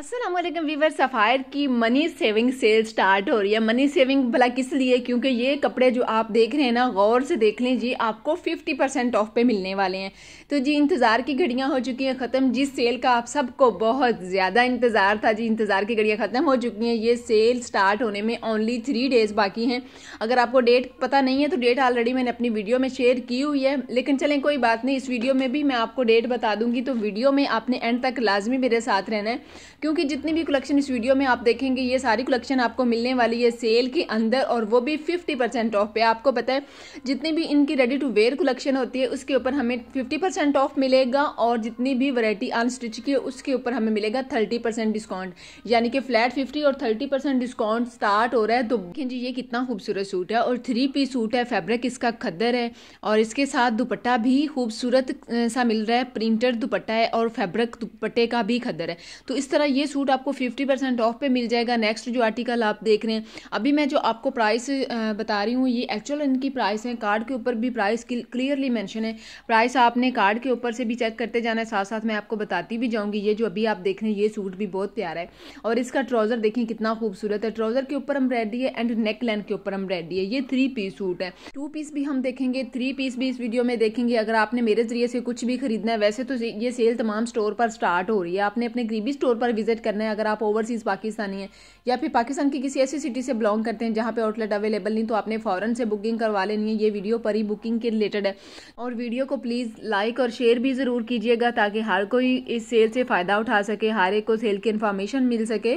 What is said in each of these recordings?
Aslam viewer Sapphire की money saving sale start हो रही है मनी सेविंग भला किस लिए क्योंकि ये कपड़े जो आप देख रहे हैं ना गौर से देख लें जी आपको 50 परसेंट ऑफ पे मिलने वाले हैं तो जी इंतज़ार की घड़ियाँ हो चुकी हैं ख़त्म जिस सेल का आप सबको बहुत ज़्यादा इंतज़ार था जी इंतज़ार की घड़ियाँ ख़त्म हो चुकी हैं ये सेल स्टार्ट होने में ओनली थ्री डेज़ बाकी हैं अगर आपको डेट पता नहीं है तो डेट ऑलरेडी मैंने अपनी वीडियो में शेयर की हुई है लेकिन चलें कोई बात नहीं इस वीडियो में भी मैं आपको डेट बता दूँगी तो वीडियो में आपने एंड तक लाजमी मेरे साथ रहना है क्योंकि जितनी भी कलेक्शन इस वीडियो में आप देखेंगे ये सारी कलेक्शन आपको मिलने वाली है सेल के अंदर और वो भी फिफ्टी परसेंट ऑफ पे आपको पता है जितनी भी इनकी रेडी टू वेयर कलेक्शन होती है उसके ऊपर हमें फिफ्टी परसेंट ऑफ मिलेगा और जितनी भी वैरायटी अनस्टिच की है उसके ऊपर हमें मिलेगा थर्टी परसेंट डिस्काउंट यानी कि फ्लैट फिफ्टी और थर्टी परसेंट डिस्काउंट स्टार्ट हो रहा है तो जी ये कितना खूबसूरत सूट है और थ्री पीस सूट है फेब्रिक इसका खद्दर है और इसके साथ दुपट्टा भी खूबसूरत सा मिल रहा है प्रिंटेड दुपट्टा है और फेब्रिक दुपट्टे का भी खद्दर है तो इस तरह ये सूट आपको फिफ्टी परसेंट ऑफ पे मिल जाएगा नेक्स्ट जो आर्टिकल आप देख रहे हैं अभी मैं जो आपको प्राइस बता रही हूँ ये एक्चुअल इनकी प्राइस है कार्ड के ऊपर भी प्राइस क्लियरली मैंशन है प्राइस आपने कार्ड के ऊपर से भी चेक करते जाना है साथ साथ मैं आपको बताती भी जाऊँगी ये जो अभी आप देख रहे हैं ये सूट भी बहुत प्यारा है और इसका ट्राउज़र देखें कितना खूबसूरत है ट्राउज़र के ऊपर हम रेडी है एंड नेक लेंथ के ऊपर हम रेडी है ये थ्री पीस सूट है टू पीस भी हम देखेंगे थ्री पीस भी इस वीडियो में देखेंगे अगर आपने मेरे जरिए से कुछ भी खरीदना है वैसे तो ये सेल तमाम स्टोर पर स्टार्ट हो रही है आपने अपने गरीबी स्टोर पर विजिट करना है अगर आप ओवरसीज़ पाकिस्तानी हैं या फिर पाकिस्तान की किसी ऐसी सिटी से बिलोंग करते हैं जहाँ पे आउटलेट अवेलेबल नहीं तो आपने फॉरन से बुकिंग करवा लेनी है ये वीडियो पर ही बुकिंग के रिलेटेड है और वीडियो को प्लीज़ लाइक और शेयर भी ज़रूर कीजिएगा ताकि हर कोई इस सेल से फ़ायदा उठा सके हर एक को सेल की इन्फॉर्मेशन मिल सके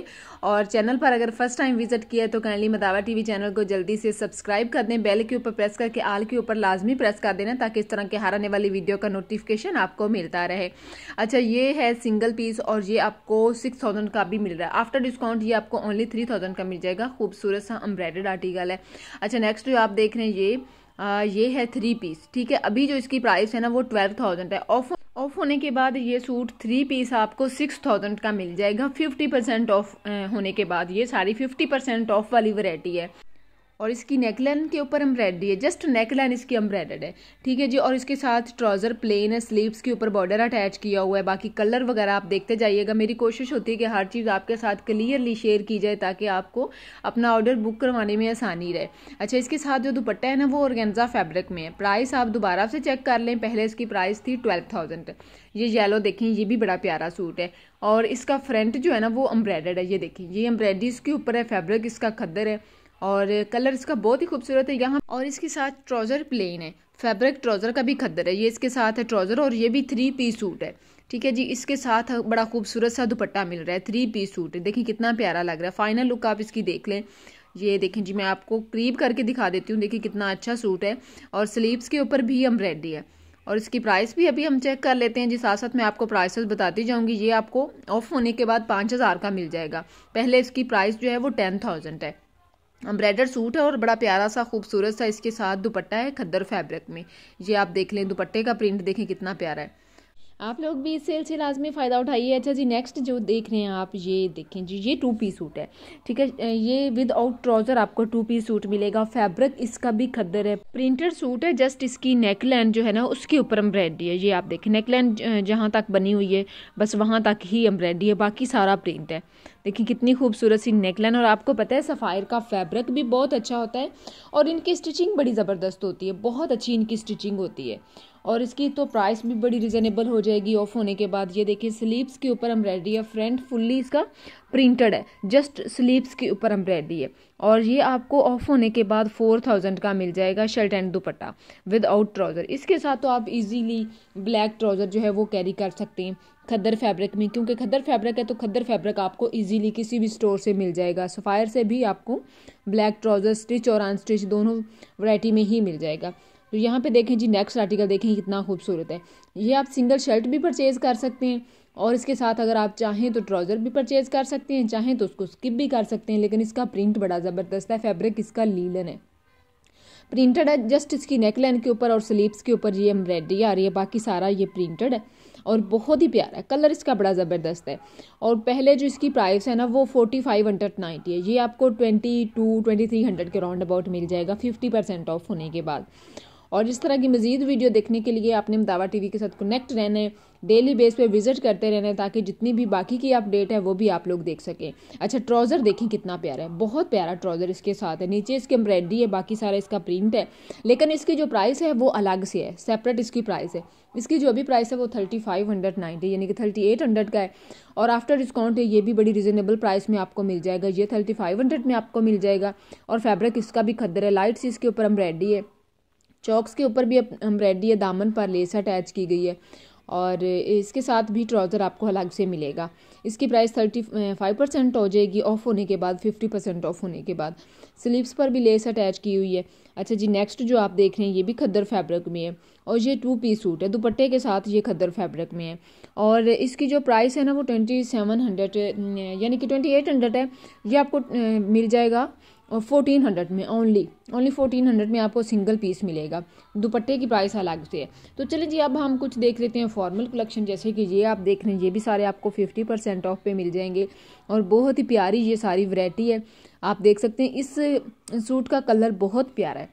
और चैनल पर अगर फर्स्ट टाइम विजिट किया तो काइंडली मदावा टीवी चैनल को जल्दी से सब्सक्राइब कर दें बेल के ऊपर प्रेस करके आल के ऊपर लाजमी प्रेस कर देना ताकि इस तरह के हार आने वाली वीडियो का नोटिफिकेशन आपको मिलता रहे अच्छा ये है सिंगल पीस और ये आपको सिक्स सिक्स थाउजेंड का भी मिल रहा है आफ्टर डिस्काउंट ये आपको ओनली थ्री थाउजेंड का मिल जाएगा खूबसूरत सा अम्ब्राइडेड आर्टिकल है अच्छा नेक्स्ट जो आप देख रहे हैं ये आ, ये है थ्री पीस ठीक है अभी जो इसकी प्राइस है ना वो ट्वेल्व थाउजेंड है ऑफ ऑफ होने के बाद ये सूट थ्री पीस आपको सिक्स थाउजेंड का मिल जाएगा फिफ्टी परसेंट ऑफ होने के बाद ये सारी फिफ्टी परसेंट ऑफ वाली वैरायटी है और इसकी नेकलाइन के ऊपर एम्ब्रॉयडरी है जस्ट नेकलाइन इसकी एम्ब्रॉयडर्ड है ठीक है जी और इसके साथ ट्राउज़र प्लेन है स्लीव्स के ऊपर बॉर्डर अटैच किया हुआ है बाकी कलर वगैरह आप देखते जाइएगा मेरी कोशिश होती है कि हर चीज़ आपके साथ क्लियरली शेयर की जाए ताकि आपको अपना ऑर्डर बुक करवाने में आसानी रहे अच्छा इसके साथ जो दुपट्टा है ना वो ऑर्गेन्जा फैब्रिक में है प्राइस आप दोबारा से चेक कर लें पहले इसकी प्राइस थी ट्वेल्व थाउजेंड ये येलो देखें ये भी बड़ा प्यारा सूट है और इसका फ्रंट जो है ना वो एम्ब्रॉयडर्ड है ये देखें ये एम्ब्रॉयडरी इसके ऊपर है फैब्रिक इसका खद्दर है और कलर इसका बहुत ही खूबसूरत है यहाँ और इसके साथ ट्राउज़र प्लेन है फैब्रिक ट्राउज़र का भी खद्दर है ये इसके साथ है ट्राउज़र और ये भी थ्री पीस सूट है ठीक है जी इसके साथ बड़ा खूबसूरत सा दुपट्टा मिल रहा है थ्री पीस सूट है देखिए कितना प्यारा लग रहा है फाइनल लुक आप इसकी देख लें ये देखें जी मैं आपको क्रीप करके दिखा देती हूँ देखिए कितना अच्छा सूट है और स्लीव्स के ऊपर भी एम्ब्रॉयडरी है और इसकी प्राइस भी अभी हम चेक कर लेते हैं जी साथ साथ मैं आपको प्राइसेस बताती जाऊँगी ये आपको ऑफ होने के बाद पाँच हज़ार का मिल जाएगा पहले इसकी प्राइस जो है वो टेन थाउजेंड है एम्ब्राइडर सूट है और बड़ा प्यारा सा खूबसूरत सा इसके साथ दुपट्टा है खद्दर फैब्रिक में ये आप देख लें दुपट्टे का प्रिंट देखें कितना प्यारा है आप लोग भी इस सेल से लाजमी फ़ायदा उठाइए अच्छा जी नेक्स्ट जो देख रहे हैं आप ये देखें जी ये टू पीस सूट है ठीक है ये विद आउट ट्राउज़र आपको टू पीस सूट मिलेगा फैब्रिक इसका भी खद्दर है प्रिंटर सूट है जस्ट इसकी नेक लाइन जो है ना उसके ऊपर एम्ब्रॉयडरी है ये आप देखें नेक लाइन जहाँ तक बनी हुई है बस वहाँ तक ही एम्ब्रॉयडरी है बाकी सारा प्रिंट है देखिए कितनी खूबसूरत सी नेकलाइन और आपको पता है सफ़ायर का फैब्रिक भी बहुत अच्छा होता है और इनकी स्टिचिंग बड़ी ज़बरदस्त होती है बहुत अच्छी इनकी स्टिचिंग होती है और इसकी तो प्राइस भी बड़ी रिजनेबल हो जाएगी ऑफ होने के बाद ये देखिए स्लीव्स के ऊपर एम्ब्रायड्री है फ्रंट फुल्ली इसका प्रिंटेड है जस्ट स्लीव्स के ऊपर एम्ब्रायड्री है और ये आपको ऑफ होने के बाद फोर थाउजेंड का मिल जाएगा shirt and dupatta without trouser इसके साथ तो आप इजीली ब्लैक ट्राउज़र जो है वो कैरी कर सकते हैं खद्दर फैब्रिक में क्योंकि खद्दर फैब्रिक है तो खद्दर फैब्रिक आपको इजीली किसी भी स्टोर से मिल जाएगा सफ़ायर से भी आपको ब्लैक ट्राउज़र स्टिच और अनस्टिच दोनों वैरायटी में ही मिल जाएगा तो यहाँ पे देखें जी नेक्स्ट आर्टिकल देखें कितना खूबसूरत है ये आप सिंगल शर्ट भी परचेज़ कर सकते हैं और इसके साथ अगर आप चाहें तो ट्राउज़र भी परचेज़ कर सकते हैं चाहें तो उसको स्किप भी कर सकते हैं लेकिन इसका प्रिंट बड़ा ज़बरदस्त है फैब्रिक इसका लीलन है प्रिंटेड है जस्ट इसकी नेकलाइन के ऊपर और स्लीव्स के ऊपर ये एम्ब्रॉयडरी आ रही है बाकी सारा ये प्रिंटेड है और बहुत ही प्यारा है कलर इसका बड़ा ज़बरदस्त है और पहले जो इसकी प्राइस है ना वो फोर्टी फाइव हंड्रेड नाइन्टी है ये आपको twenty two twenty three hundred के राउंड अबाउट मिल जाएगा फिफ्टी परसेंट ऑफ होने के बाद और इस तरह की मजीद वीडियो देखने के लिए आपने मदावा टी के साथ कनेक्ट रहना है डेली बेस पर विजिट करते रहना है ताकि जितनी भी बाकी की अपडेट है वो भी आप लोग देख सकें अच्छा ट्राउज़र देखें कितना प्यारा है बहुत प्यारा ट्राउज़र इसके साथ है नीचे इसके एम्ब्रॉयडरी है बाकी सारा इसका प्रिंट है लेकिन इसकी जो प्राइस है वो अलग से है सेपरेट इसकी प्राइस है इसकी जो अभी प्राइस है वो थर्टी फाइव हंड्रेड नाइन्टी यानी कि थर्टी एट हंड्रेड का है और आफ्टर डिस्काउंट ये भी बड़ी रिजनेबल प्राइस में आपको मिल जाएगा ये थर्टी फाइव हंड्रेड में आपको मिल जाएगा और फैब्रिक इसका भी खद्दर है लाइट्स इसके ऊपर एम्ब्रॉयडरी है चौक्स के ऊपर भी एम्ब्रॉयडरी या दामन पर लेस अटैच की गई है और इसके साथ भी ट्राउज़र आपको अलग से मिलेगा इसकी प्राइस थर्टी फाइव परसेंट हो जाएगी ऑफ़ होने के बाद फिफ्टी परसेंट ऑफ होने के बाद स्लीव्स पर भी लेस अटैच की हुई है अच्छा जी नेक्स्ट जो आप देख रहे हैं ये भी खद्दर फैब्रिक में है और ये टू पीस सूट है दुपट्टे के साथ ये खद्दर फैब्रिक में है और इसकी जो प्राइस है ना वो ट्वेंटी सेवन हंड्रेड यानी कि ट्वेंटी एट हंड्रेड है ये आपको मिल जाएगा और फोर्टीन हंड्रेड में ओनली ओनली फोर्टीन हंड्रेड में आपको सिंगल पीस मिलेगा दुपट्टे की प्राइस अलग से है तो चलिए जी अब हम कुछ देख लेते हैं फॉर्मल कलेक्शन जैसे कि ये आप देख रहे हैं ये भी सारे आपको फिफ्टी परसेंट ऑफ पे मिल जाएंगे और बहुत ही प्यारी ये सारी वैरायटी है आप देख सकते हैं इस सूट का कलर बहुत प्यारा है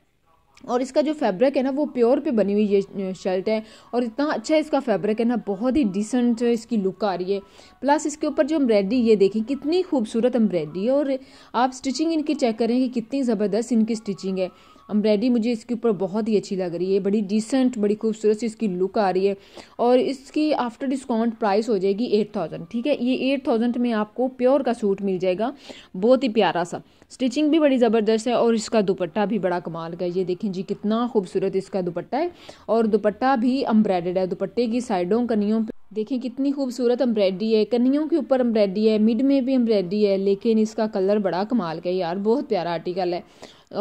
और इसका जो फैब्रिक है ना वो प्योर पे बनी हुई ये शर्ट है और इतना अच्छा इसका फैब्रिक है ना बहुत ही डिसेंट इसकी लुक आ रही है प्लस इसके ऊपर जो एम्ब्रॉयडरी ये देखें कितनी खूबसूरत एम्ब्रॉयडरी है और आप स्टिचिंग इनकी चेक करें कि कितनी ज़बरदस्त इनकी स्टिचिंग है अम्ब्रेडी मुझे इसके ऊपर बहुत ही अच्छी लग रही है बड़ी डिसेंट बड़ी खूबसूरत सी इसकी लुक आ रही है और इसकी आफ्टर डिस्काउंट प्राइस हो जाएगी एट थाउजेंड ठीक है ये एट थाउजेंड में आपको प्योर का सूट मिल जाएगा बहुत ही प्यारा सा स्टिचिंग भी बड़ी ज़बरदस्त है और इसका दुपट्टा भी बड़ा कमाल का ये देखें जी कितना खूबसूरत इसका दुपट्टा है और दुपट्टा भी अम्ब्रेडेड है दुपट्टे की साइडों कनियों पर देखें कितनी खूबसूरत अम्ब्रेडी है कन्नियों के ऊपर अम्ब्रेडी है मिड में भी अम्ब्रेडी है लेकिन इसका कलर बड़ा कमाल का यार बहुत प्यारा आर्टिकल है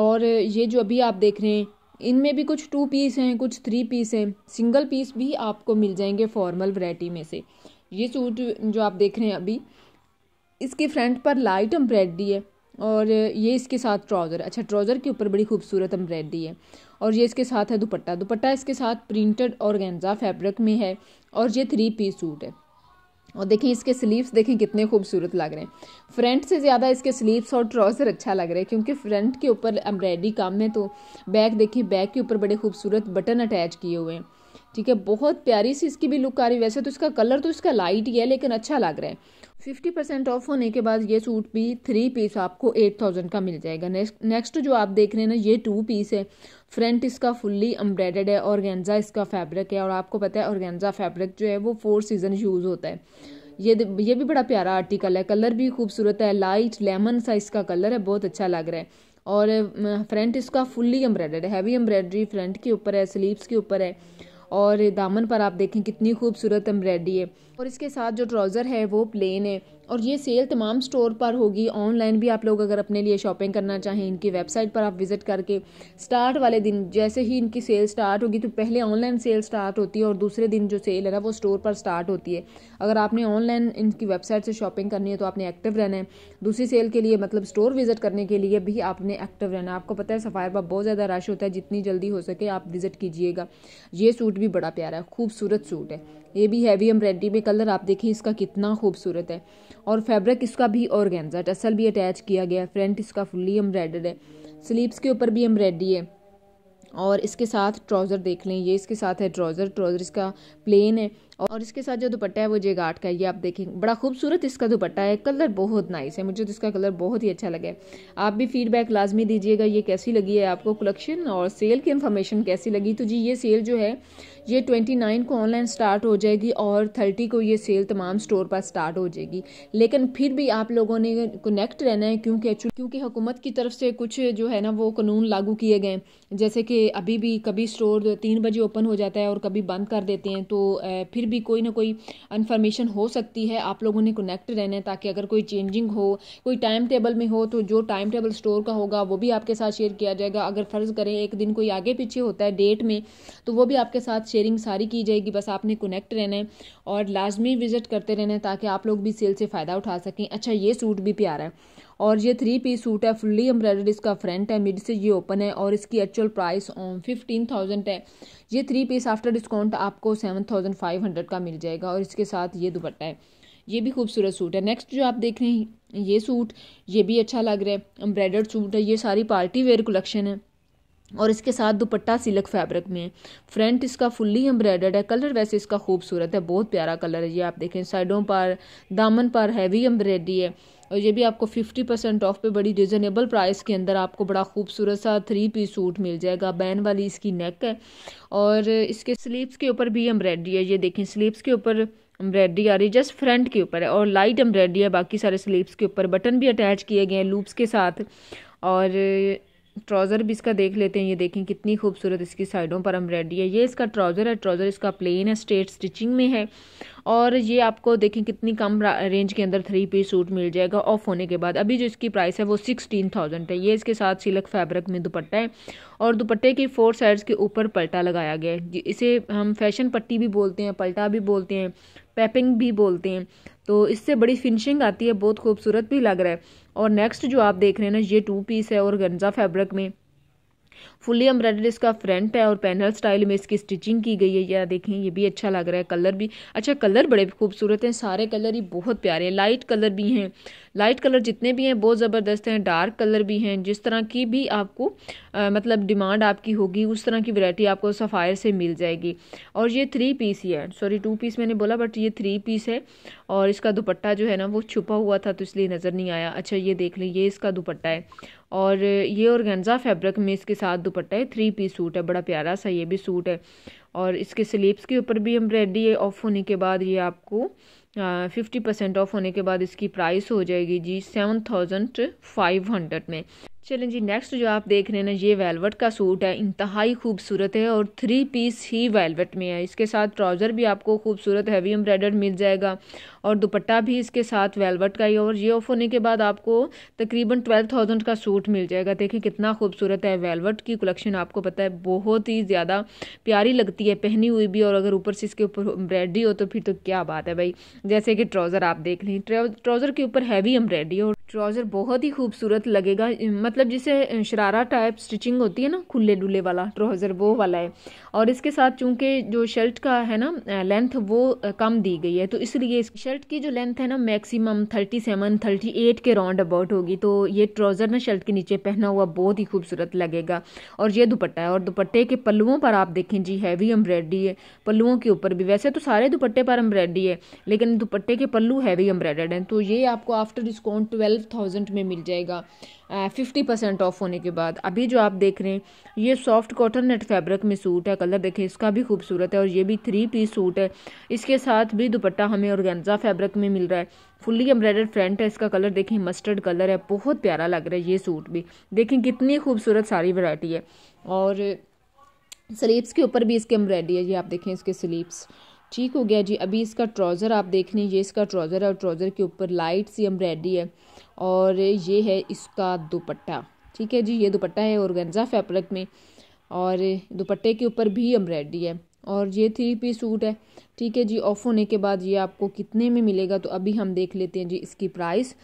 और ये जो अभी आप देख रहे हैं इनमें भी कुछ टू पीस हैं कुछ थ्री पीस हैं सिंगल पीस भी आपको मिल जाएंगे फॉर्मल वैरायटी में से ये सूट जो आप देख रहे हैं अभी इसके फ्रंट पर लाइट अम्ब्रेडी है और ये इसके साथ ट्राउज़र अच्छा ट्राउज़र के ऊपर बड़ी खूबसूरत अम्ब्रेडी है और ये इसके साथ है दुपट्टा दुपट्टा इसके साथ प्रिंटेड और गेंजा फैब्रिक में है और ये थ्री पीस सूट है और देखिए इसके स्लीव्स देखें कितने खूबसूरत लग रहे हैं फ्रंट से ज़्यादा इसके स्लीव्स और ट्राउज़र अच्छा लग रहा है क्योंकि फ्रंट के ऊपर एम्ब्रायडरी काम है तो बैक देखिए बैक के ऊपर बड़े खूबसूरत बटन अटैच किए हुए हैं ठीक है बहुत प्यारी सी इसकी भी लुक आ रही है वैसे तो इसका कलर तो इसका लाइट ही है लेकिन अच्छा लग रहा है फिफ्टी परसेंट ऑफ होने के बाद ये सूट भी थ्री पीस आपको एट थाउजेंड का मिल जाएगा नेक्स्ट नेक्स्ट जो आप देख रहे हैं ना ये टू पीस है फ्रंट इसका फुल्ली अम्ब्रेडेड है और गेंजा इसका फैब्रिक है और आपको पता है और गेंजा फैब्रिक जो है वो फोर सीजन यूज़ होता है ये ये भी बड़ा प्यारा आर्टिकल है कलर भी खूबसूरत है लाइट लेमन सा इसका कलर है बहुत अच्छा लग रहा है और फ्रंट इसका फुल्ली एम्ब्रॉयडर्ड है हैवी एम्ब्रॉयडरी फ्रंट के ऊपर है स्लीव्स के ऊपर है और दामन पर आप देखें कितनी खूबसूरत एम्ब्रॉयडरी है और इसके साथ जो ट्राउज़र है वो प्लेन है और ये सेल तमाम स्टोर पर होगी ऑनलाइन भी आप लोग अगर अपने लिए शॉपिंग करना चाहें इनकी वेबसाइट पर आप विज़िट करके स्टार्ट वाले दिन जैसे ही इनकी सेल स्टार्ट होगी तो पहले ऑनलाइन सेल स्टार्ट होती है और दूसरे दिन जो सेल है ना वो स्टोर पर स्टार्ट होती है अगर आपने ऑनलाइन इनकी वेबसाइट से शॉपिंग करनी है तो आपने एक्टिव रहना है दूसरी सेल के लिए मतलब स्टोर विज़िट करने के लिए भी आपने एक्टिव रहना है आपको पता है सफ़ायर पर बहुत ज़्यादा रश होता है जितनी जल्दी हो सके आप विज़िट कीजिएगा ये सूट भी बड़ा प्यारा है खूबसूरत सूट है ये भी हैवी एम्ब्रॉयडरी में कलर आप देखें इसका कितना खूबसूरत है और फैब्रिक इसका भी और गेंजा टसल भी अटैच किया गया है फ्रंट इसका फुल्ली एम्ब्रॉयडर्ड है स्लीव्स के ऊपर भी एम्ब्रॉयडरी है और इसके साथ ट्राउज़र देख लें ये इसके साथ है ट्राउज़र ट्राउज़र इसका प्लेन है और इसके साथ जो दुपट्टा है वो जेगाट का ये आप देखेंगे बड़ा खूबसूरत इसका दुपट्टा है कलर बहुत नाइस है मुझे तो इसका कलर बहुत ही अच्छा लगे आप भी फीडबैक लाजमी दीजिएगा ये कैसी लगी है आपको कलेक्शन और सेल की इन्फॉर्मेशन कैसी लगी तो जी ये सेल जो है ये ट्वेंटी नाइन को ऑनलाइन स्टार्ट हो जाएगी और थर्टी को ये सेल तमाम स्टोर पर स्टार्ट हो जाएगी लेकिन फिर भी आप लोगों ने कनेक्ट रहना है क्योंकि क्योंकि हुकूमत की तरफ से कुछ जो है ना वो कानून लागू किए गए जैसे कि अभी भी कभी स्टोर तीन बजे ओपन हो जाता है और कभी बंद कर देते हैं तो फिर भी कोई ना कोई इन्फॉर्मेशन हो सकती है आप लोगों ने कनेक्ट रहना है ताकि अगर कोई चेंजिंग हो कोई टाइम टेबल में हो तो जो टाइम टेबल स्टोर का होगा वो भी आपके साथ शेयर किया जाएगा अगर फ़र्ज़ करें एक दिन कोई आगे पीछे होता है डेट में तो वो भी आपके साथ शेयरिंग सारी की जाएगी बस आपने कनेक्ट रहना है और लाजमी विज़िट करते रहना है ताकि आप लोग भी सेल से फ़ायदा उठा सकें अच्छा ये सूट भी प्यारा है और ये थ्री पीस सूट है फुल्ली एम्ब्रॉयडर्ड इसका फ्रंट है मिड से ये ओपन है और इसकी एक्चुअल प्राइस फिफ्टीन थाउजेंड है ये थ्री पीस आफ्टर डिस्काउंट आपको सेवन थाउजेंड फाइव हंड्रेड का मिल जाएगा और इसके साथ ये दुपट्टा है ये भी खूबसूरत सूट है नेक्स्ट जो आप देख रहे हैं ये सूट ये भी अच्छा लग रहा है एम्ब्रॉयडर्ड सूट है ये सारी पार्टी वेयर कलेक्शन है और इसके साथ दुपट्टा सिल्क फैब्रिक में है फ्रंट इसका फुल्ली एम्ब्रॉयडर्ड है कलर वैसे इसका खूबसूरत है बहुत प्यारा कलर है ये आप देखें साइडों पर दामन पर हैवी एम्ब्रॉयडरी है और ये भी आपको फिफ्टी परसेंट ऑफ पे बड़ी रिजनेबल प्राइस के अंदर आपको बड़ा खूबसूरत सा थ्री पीस सूट मिल जाएगा बैन वाली इसकी नेक है और इसके स्लीव्स के ऊपर भी एम्ब्रॉयडरी है ये देखें स्लीव्स के ऊपर एम्ब्रॉयडरी आ रही है जस्ट फ्रंट के ऊपर है और लाइट एम्ब्रॉयडरी है बाकी सारे स्लीव्स के ऊपर बटन भी अटैच किए गए हैं लूप्स के साथ और ट्राउज़र भी इसका देख लेते हैं ये देखें कितनी खूबसूरत इसकी साइडों पर एम्ब्रॉयडरी है ये इसका ट्राउज़र है ट्राउज़र इसका प्लेन है स्ट्रेट स्टिचिंग में है और ये आपको देखें कितनी कम रेंज के अंदर थ्री पीस सूट मिल जाएगा ऑफ होने के बाद अभी जो इसकी प्राइस है वो सिक्सटीन थाउजेंड है ये इसके साथ सिलक फैब्रिक में दुपट्टा है और दुपट्टे की फोर साइड्स के ऊपर पलटा लगाया गया है इसे हम फैशन पट्टी भी बोलते हैं पलटा भी बोलते हैं पैपिंग भी बोलते हैं तो इससे बड़ी फिनिशिंग आती है बहुत खूबसूरत भी लग रहा है और नेक्स्ट जो आप देख रहे हैं ना ये टू पीस है और गंजा फैब्रिक में फुली एम्ब्रॉयडर इसका फ्रंट है और पैनल स्टाइल में इसकी स्टिचिंग की गई है यह देखें ये भी अच्छा लग रहा है कलर भी अच्छा कलर बड़े खूबसूरत हैं सारे कलर ही बहुत प्यारे हैं लाइट कलर भी हैं लाइट कलर जितने भी हैं बहुत ज़बरदस्त हैं डार्क कलर भी हैं जिस तरह की भी आपको आ, मतलब डिमांड आपकी होगी उस तरह की वैरायटी आपको सफ़ायर से मिल जाएगी और ये थ्री पीस ही है सॉरी टू पीस मैंने बोला बट ये थ्री पीस है और इसका दुपट्टा जो है ना वो छुपा हुआ था तो इसलिए नज़र नहीं आया अच्छा ये देख लें ये इसका दुपट्टा है और ये ऑर्गेन्जा फैब्रिक में इसके साथ दुपट्टा है थ्री पीस सूट है बड़ा प्यारा सा ये भी सूट है और इसके स्लीप्स के ऊपर भी एम्ब्रॉयडरी है ऑफ होने के बाद ये आपको फिफ्टी परसेंट ऑफ होने के बाद इसकी प्राइस हो जाएगी जी सेवन थाउजेंड फाइव हंड्रेड में चलें जी नेक्स्ट जो आप देख रहे हैं ना ये वेलवेट का सूट है इंतहाई खूबसूरत है और थ्री पीस ही वेलवेट में है इसके साथ ट्राउज़र भी आपको खूबसूरत हैवी एम्ब्रॉयडर्ड मिल जाएगा और दुपट्टा भी इसके साथ वेलवेट का ही और ये ऑफ होने के बाद आपको तकरीबन ट्वेल्व थाउजेंड का सूट मिल जाएगा देखिए कितना खूबसूरत है वेलवेट की कलेक्शन आपको पता है बहुत ही ज़्यादा प्यारी लगती है पहनी हुई भी और अगर ऊपर से इसके ऊपर एम्ब्रॉयडरी हो तो फिर तो क्या बात है भाई जैसे कि ट्राउज़र आप देख लें ट्राउज़र के ऊपर हैवी एम्ब्रॉयडरी और ट्राउज़र बहुत ही खूबसूरत लगेगा मतलब जिसे शरारा टाइप स्टिचिंग होती है ना खुले डुले वाला ट्राउज़र वो वाला है और इसके साथ चूंकि जो शर्ट का है ना लेंथ वो कम दी गई है तो इसलिए इस शर्ट की जो लेंथ है ना maximum thirty seven thirty eight के राउंड अबाउट होगी तो ये ट्राउज़र ना शर्ट के नीचे पहना हुआ बहुत ही खूबसूरत लगेगा और ये दुपट्टा है और दुपट्टे के पल्लुओं पर आप देखें जी हैवी एम्ब्रॉयडरी है पल्लुओं के ऊपर भी वैसे तो सारे दुपट्टे पर एम्ब्रॉयडरी है लेकिन दुपट्टे के पल्लू हैवी एम्ब्रॉयडर्ड हैं तो ये आपको after discount twelve twelve thousand में मिल जाएगा फिफ्टी परसेंट ऑफ होने के बाद अभी जो आप देख रहे हैं ये सॉफ्ट कॉटन नेट फैब्रिक में सूट है कलर देखें इसका भी खूबसूरत है और ये भी थ्री पीस सूट है इसके साथ भी दुपट्टा हमें ऑर्गेन्जा फैब्रिक में मिल रहा है फुल्ली एम्ब्रॉयडर्ड फ्रंट है इसका कलर देखें मस्टर्ड कलर है बहुत प्यारा लग रहा है ये सूट भी देखें कितनी खूबसूरत सारी वैरायटी है और स्लीव्स के ऊपर भी इसके एम्ब्रॉयडरी है ये आप देखें इसके स्लीव्स ठीक हो गया जी अभी इसका ट्राउज़र आप देख लें ये इसका ट्राउज़र है और ट्राउज़र के ऊपर लाइट सी एम्ब्रॉयडरी है और ये है इसका दुपट्टा ठीक है जी ये दुपट्टा है औरगेंजा फैब्रिक में और दुपट्टे के ऊपर भी अमरेडी है और ये थ्री पी सूट है ठीक है जी ऑफ होने के बाद ये आपको कितने में मिलेगा तो अभी हम देख लेते हैं जी इसकी प्राइस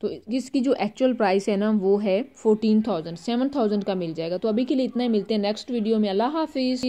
तो इसकी जो एक्चुअल प्राइस है ना वो है फोर्टीन थाउजेंड सेवन थाउजेंड का मिल जाएगा तो अभी के लिए इतना ही मिलते हैं नेक्स्ट वीडियो में अल्लाह हाफिज़